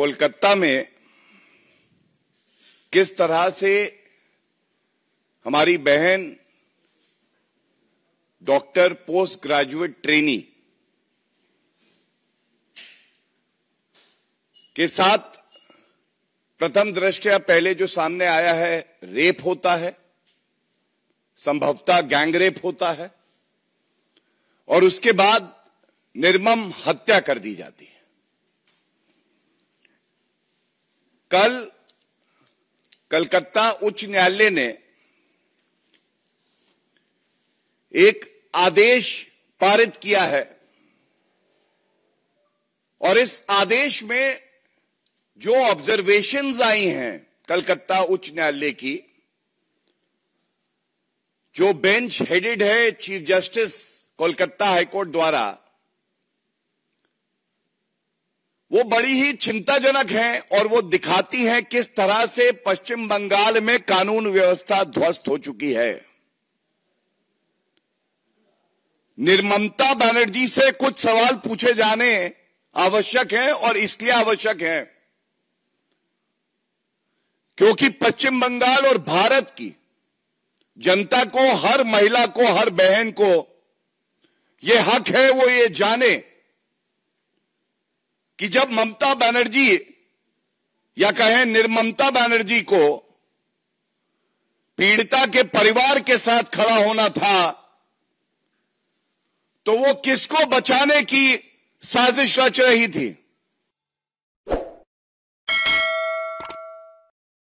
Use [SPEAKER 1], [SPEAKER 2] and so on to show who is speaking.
[SPEAKER 1] कोलकाता में किस तरह से हमारी बहन डॉक्टर पोस्ट ग्रेजुएट ट्रेनी के साथ प्रथम दृष्टया पहले जो सामने आया है रेप होता है संभवतः गैंग रेप होता है और उसके बाद निर्मम हत्या कर दी जाती है कल कलकत्ता उच्च न्यायालय ने एक आदेश पारित किया है और इस आदेश में जो ऑब्जर्वेशंस आई हैं कलकत्ता उच्च न्यायालय की जो बेंच हेडेड है चीफ जस्टिस कोलकाता हाईकोर्ट द्वारा वो बड़ी ही चिंताजनक हैं और वो दिखाती हैं किस तरह से पश्चिम बंगाल में कानून व्यवस्था ध्वस्त हो चुकी है निर्ममता बनर्जी से कुछ सवाल पूछे जाने आवश्यक हैं और इसलिए आवश्यक हैं क्योंकि पश्चिम बंगाल और भारत की जनता को हर महिला को हर बहन को यह हक है वो ये जाने कि जब ममता बनर्जी या कहें निर्ममता बनर्जी को पीड़िता के परिवार के साथ खड़ा होना था तो वो किसको बचाने की साजिश रच रही थी